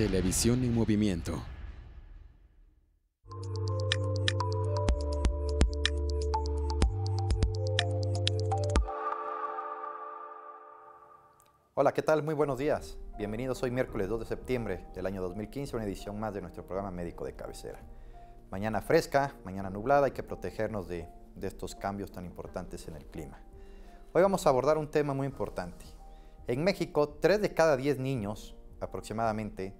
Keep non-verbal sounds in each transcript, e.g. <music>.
Televisión en movimiento. Hola, ¿qué tal? Muy buenos días. Bienvenidos hoy miércoles 2 de septiembre del año 2015, una edición más de nuestro programa médico de cabecera. Mañana fresca, mañana nublada, hay que protegernos de, de estos cambios tan importantes en el clima. Hoy vamos a abordar un tema muy importante. En México, 3 de cada 10 niños aproximadamente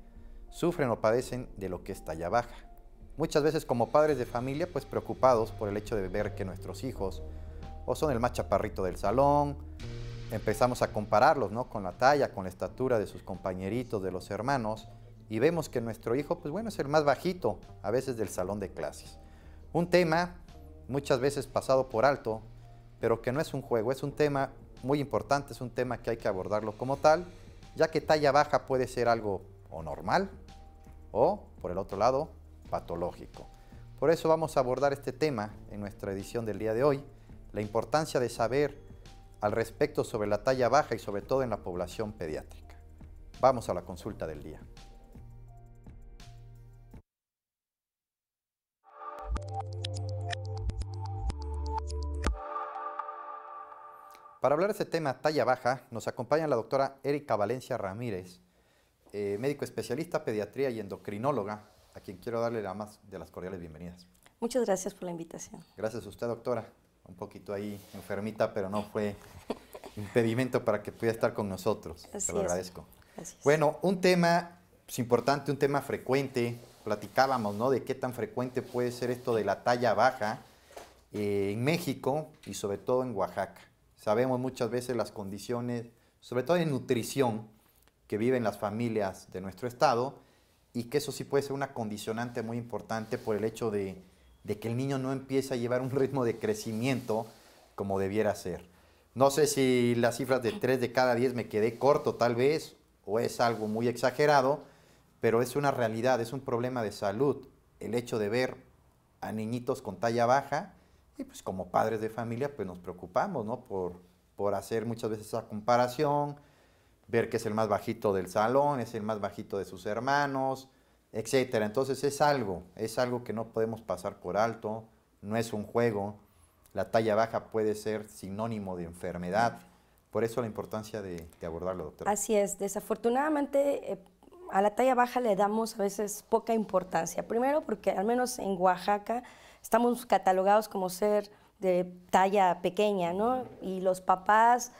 sufren o padecen de lo que es talla baja. Muchas veces como padres de familia, pues preocupados por el hecho de ver que nuestros hijos o son el más chaparrito del salón, empezamos a compararlos ¿no? con la talla, con la estatura de sus compañeritos, de los hermanos, y vemos que nuestro hijo, pues bueno, es el más bajito a veces del salón de clases. Un tema muchas veces pasado por alto, pero que no es un juego, es un tema muy importante, es un tema que hay que abordarlo como tal, ya que talla baja puede ser algo o normal o, por el otro lado, patológico. Por eso vamos a abordar este tema en nuestra edición del día de hoy, la importancia de saber al respecto sobre la talla baja y sobre todo en la población pediátrica. Vamos a la consulta del día. Para hablar de este tema talla baja, nos acompaña la doctora Erika Valencia Ramírez, eh, médico especialista, pediatría y endocrinóloga, a quien quiero darle la más de las cordiales bienvenidas. Muchas gracias por la invitación. Gracias a usted, doctora. Un poquito ahí enfermita, pero no fue impedimento para que pudiera estar con nosotros. Se Te lo agradezco. Bueno, un tema es pues, importante, un tema frecuente. Platicábamos, ¿no? De qué tan frecuente puede ser esto de la talla baja eh, en México y sobre todo en Oaxaca. Sabemos muchas veces las condiciones, sobre todo en nutrición, que viven las familias de nuestro Estado y que eso sí puede ser una condicionante muy importante por el hecho de, que el niño no empiece a llevar un ritmo de crecimiento como debiera ser. No sé si las cifras de 3 de cada 10 me quedé corto tal vez o es algo muy exagerado, pero es una realidad, es un problema de salud el hecho de ver a niñitos con talla baja y pues como padres de familia pues nos preocupamos, por hacer muchas veces esa comparación, ver que es el más bajito del salón, es el más bajito de sus hermanos, etc. Entonces es algo, es algo que no podemos pasar por alto, no es un juego. La talla baja puede ser sinónimo de enfermedad. Por eso la importancia de, abordarlo, doctor. Así es, desafortunadamente eh, a la talla baja le damos a veces poca importancia. Primero porque al menos en Oaxaca estamos catalogados como ser de talla pequeña, ¿no? Y los papás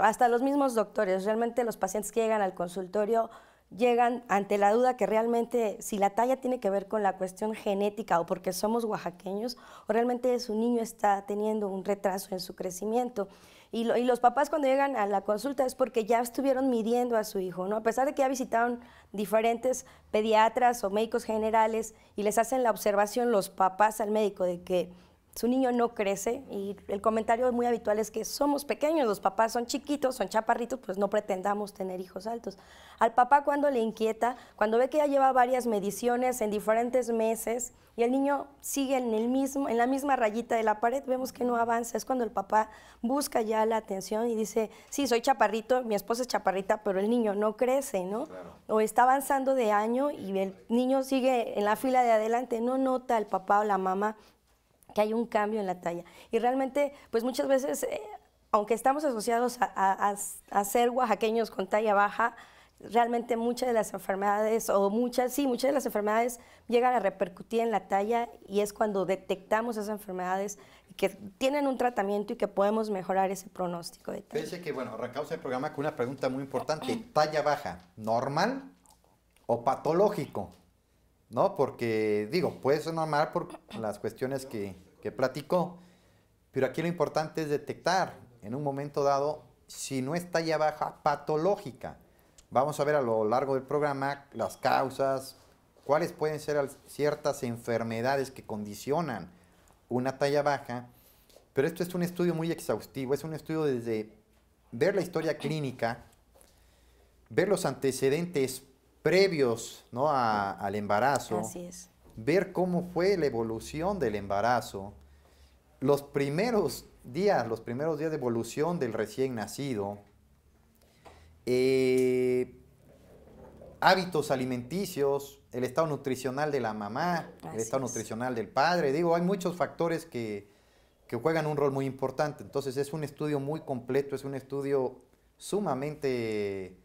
hasta los mismos doctores, realmente los pacientes que llegan al consultorio llegan ante la duda que realmente si la talla tiene que ver con la cuestión genética o porque somos oaxaqueños o realmente su niño está teniendo un retraso en su crecimiento. Y, los papás cuando llegan a la consulta es porque ya estuvieron midiendo a su hijo, ¿no? A pesar de que ya visitaron diferentes pediatras o médicos generales y les hacen la observación los papás al médico de que su niño no crece y el comentario muy habitual es que somos pequeños, los papás son chiquitos, son chaparritos, pues no pretendamos tener hijos altos. Al papá cuando le inquieta, cuando ve que ya lleva varias mediciones en diferentes meses y el niño sigue en, el mismo, en la misma rayita de la pared, vemos que no avanza, es cuando el papá busca ya la atención y dice, sí, soy chaparrito, mi esposa es chaparrita, pero el niño no crece, ¿no? O está avanzando de año y el niño sigue en la fila de adelante, no nota el papá o la mamá hay un cambio en la talla. Y realmente, pues muchas veces, eh, aunque estamos asociados a, ser oaxaqueños con talla baja, realmente muchas de las enfermedades, o muchas, sí, muchas de las enfermedades llegan a repercutir en la talla y es cuando detectamos esas enfermedades que tienen un tratamiento y que podemos mejorar ese pronóstico de talla. Fíjese que, bueno, recausa el programa con una pregunta muy importante. ¿Talla baja, normal o patológico? ¿No? Porque, digo, puede ser normal por las cuestiones que platicó. Pero aquí lo importante es detectar en un momento dado si no está ya baja patológica. Vamos a ver a lo largo del programa las causas, cuáles pueden ser ciertas enfermedades que condicionan una talla baja. Pero esto es un estudio muy exhaustivo, es un estudio desde ver la historia clínica, ver los antecedentes previos ¿no? al embarazo. Así es ver cómo fue la evolución del embarazo. Los primeros días, los primeros días de evolución del recién nacido, eh, hábitos alimenticios, el estado nutricional de la mamá, el estado nutricional del padre. Digo, hay muchos factores que, juegan un rol muy importante. Entonces es un estudio muy completo, es un estudio sumamente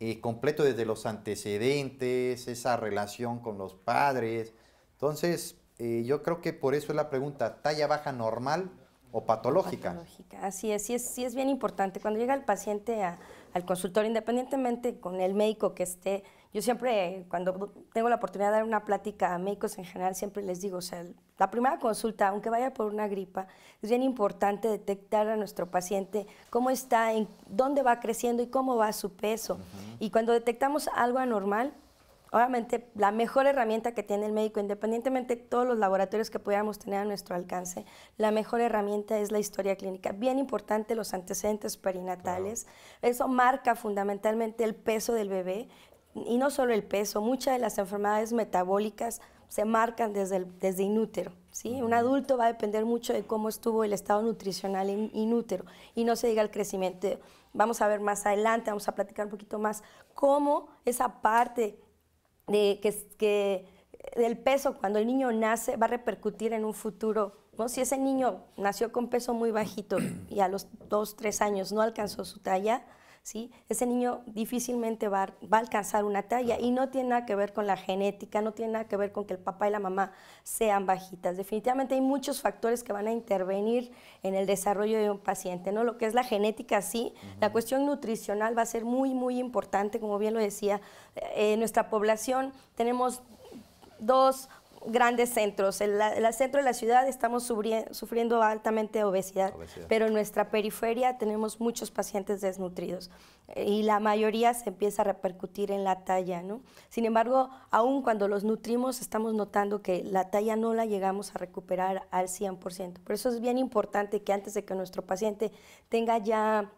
eh, completo desde los antecedentes, esa relación con los padres, entonces, eh, yo creo que por eso es la pregunta, talla baja normal o patológica. patológica. Así es, sí es, sí es bien importante. Cuando llega el paciente al consultorio, independientemente con el médico que esté, yo siempre, cuando tengo la oportunidad de dar una plática a médicos en general, siempre les digo, o sea, la primera consulta, aunque vaya por una gripa, es bien importante detectar a nuestro paciente cómo está, en dónde va creciendo y cómo va su peso. Y cuando detectamos algo anormal, obviamente la mejor herramienta que tiene el médico, independientemente de todos los laboratorios que pudiéramos tener a nuestro alcance, la mejor herramienta es la historia clínica. Bien importante los antecedentes perinatales. Eso marca fundamentalmente el peso del bebé y no solo el peso, muchas de las enfermedades metabólicas se marcan desde, desde inútero. ¿sí? Un adulto va a depender mucho de cómo estuvo el estado nutricional inútero y no se diga el crecimiento. Vamos a ver más adelante, vamos a platicar un poquito más cómo esa parte de, que, que, peso cuando el niño nace va a repercutir en un futuro. ¿no? Si ese niño nació con peso muy bajito y a los dos, tres años no alcanzó su talla, ¿sí? Ese niño difícilmente va, a alcanzar una talla y no tiene nada que ver con la genética, no tiene nada que ver con que el papá y la mamá sean bajitas. Definitivamente hay muchos factores que van a intervenir en el desarrollo de un paciente, ¿no? Lo que es la genética, sí. La cuestión nutricional va a ser muy, muy importante, como bien lo decía. Eh, en nuestra población tenemos dos grandes centros. En, la, el centro de la ciudad estamos sufriendo altamente obesidad, pero en nuestra periferia tenemos muchos pacientes desnutridos eh, y la mayoría se empieza a repercutir en la talla. ¿no? Sin embargo, aún cuando los nutrimos estamos notando que la talla no la llegamos a recuperar al 100%. Por eso es bien importante que antes de que nuestro paciente tenga ya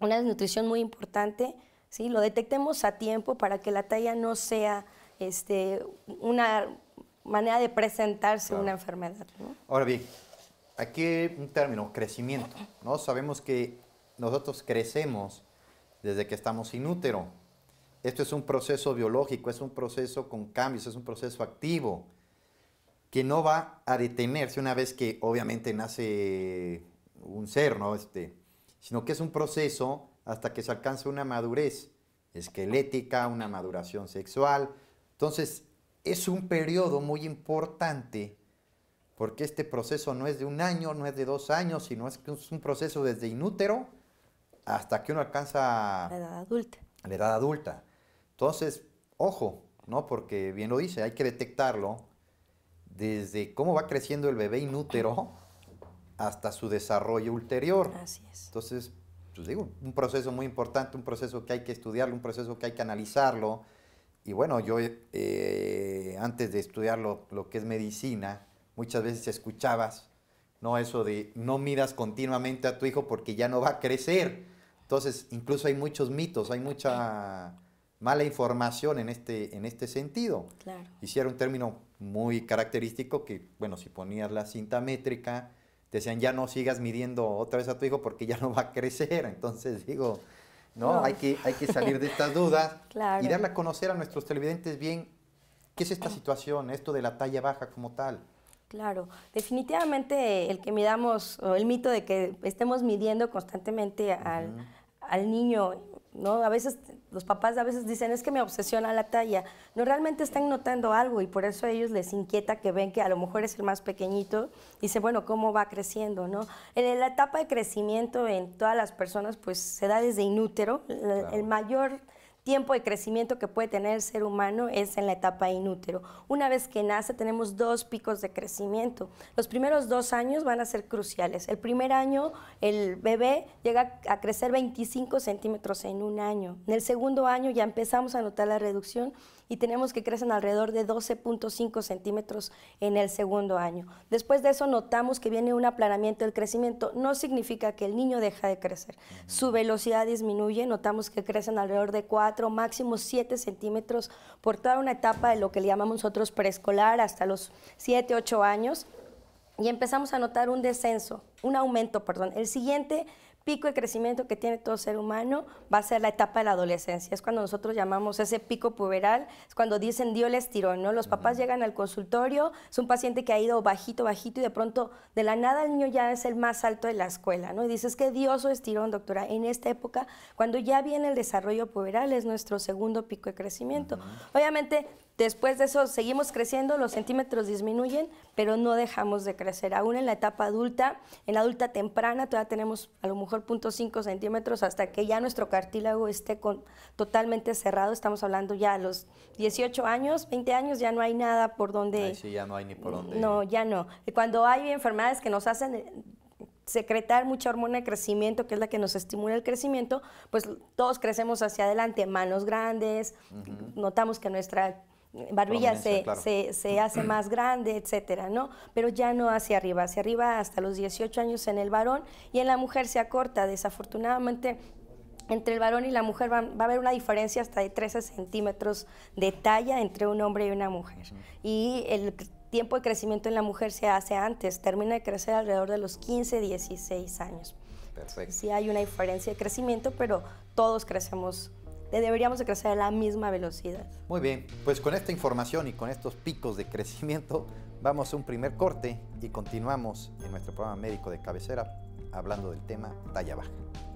una desnutrición muy importante, ¿sí? lo detectemos a tiempo para que la talla no sea este, una manera de presentarse una enfermedad. Ahora bien, aquí un término, crecimiento. ¿no? Sabemos que nosotros crecemos desde que estamos sin útero. Esto es un proceso biológico, es un proceso con cambios, es un proceso activo que no va a detenerse una vez que obviamente nace un ser, ¿no? Este, sino que es un proceso hasta que se alcance una madurez esquelética, una maduración sexual. Entonces, es un periodo muy importante porque este proceso no es de un año, no es de dos años, sino es un proceso desde inútero hasta que uno alcanza la edad adulta. La edad adulta. Entonces, ojo, ¿no? Porque bien lo dice, hay que detectarlo desde cómo va creciendo el bebé inútero hasta su desarrollo ulterior. Así es. Entonces, pues digo, un proceso muy importante, un proceso que hay que estudiarlo, un proceso que hay que analizarlo y bueno, yo eh, antes de estudiar lo, que es medicina, muchas veces escuchabas, ¿no? Eso de no miras continuamente a tu hijo porque ya no va a crecer. Entonces, incluso hay muchos mitos, hay mucha mala información en este, en este sentido. Claro. Hicieron un término muy característico que, bueno, si ponías la cinta métrica, te decían, ya no sigas midiendo otra vez a tu hijo porque ya no va a crecer. Entonces, digo, ¿no? Hay, que, hay que salir de estas dudas <laughs> y darle a conocer a nuestros televidentes bien qué es esta ah. situación, esto de la talla baja como tal. Claro, definitivamente el que midamos, el mito de que estemos midiendo constantemente al, al niño ¿no? A veces los papás a veces dicen, es que me obsesiona la talla. No, realmente están notando algo y por eso a ellos les inquieta que ven que a lo mejor es el más pequeñito. Dice, bueno, ¿cómo va creciendo? ¿no? En la etapa de crecimiento en todas las personas, pues se da desde inútero. El mayor tiempo de crecimiento que puede tener el ser humano es en la etapa inútero. Una vez que nace tenemos dos picos de crecimiento. Los primeros dos años van a ser cruciales. El primer año el bebé llega a crecer 25 centímetros en un año. En el segundo año ya empezamos a notar la reducción y tenemos que crecen alrededor de 12.5 centímetros en el segundo año. Después de eso notamos que viene un aplanamiento del crecimiento. No significa que el niño deja de crecer. Su velocidad disminuye, notamos que crecen alrededor de 4, máximo 7 centímetros por toda una etapa de lo que le llamamos nosotros preescolar hasta los 7, 8 años. Y empezamos a notar un descenso, un aumento, perdón. El siguiente pico de crecimiento que tiene todo ser humano va a ser la etapa de la adolescencia. Es cuando nosotros llamamos ese pico puberal, es cuando dicen Dios le estirón, ¿no? Los papás llegan al consultorio, es un paciente que ha ido bajito, bajito y de pronto de la nada el niño ya es el más alto de la escuela, ¿no? Y dices que Dios su estirón, doctora. En esta época, cuando ya viene el desarrollo puberal, es nuestro segundo pico de crecimiento. Obviamente Después de eso seguimos creciendo, los centímetros disminuyen, pero no dejamos de crecer. Aún en la etapa adulta, en la adulta temprana, todavía tenemos a lo mejor 0.5 centímetros hasta que ya nuestro cartílago esté con, totalmente cerrado. Estamos hablando ya a los 18 años, 20 años, ya no hay nada por donde... Ay, sí, ya no hay ni por donde... No, ya no. Cuando hay enfermedades que nos hacen eh, secretar mucha hormona de crecimiento, que es la que nos estimula el crecimiento, pues todos crecemos hacia adelante, manos grandes, notamos que nuestra barbilla se, <clears throat> hace más grande, etcétera, ¿no? Pero ya no hacia arriba, hacia arriba hasta los 18 años en el varón y en la mujer se acorta, desafortunadamente. Entre el varón y la mujer va, a haber una diferencia hasta de 13 centímetros de talla entre un hombre y una mujer. Y el tiempo de crecimiento en la mujer se hace antes, termina de crecer alrededor de los 15, 16 años. Perfecto. Sí hay una diferencia de crecimiento, pero todos crecemos deberíamos de crecer a la misma velocidad. Muy bien, pues con esta información y con estos picos de crecimiento, <laughs> vamos a un primer corte y continuamos en nuestro programa médico de cabecera hablando del tema talla baja.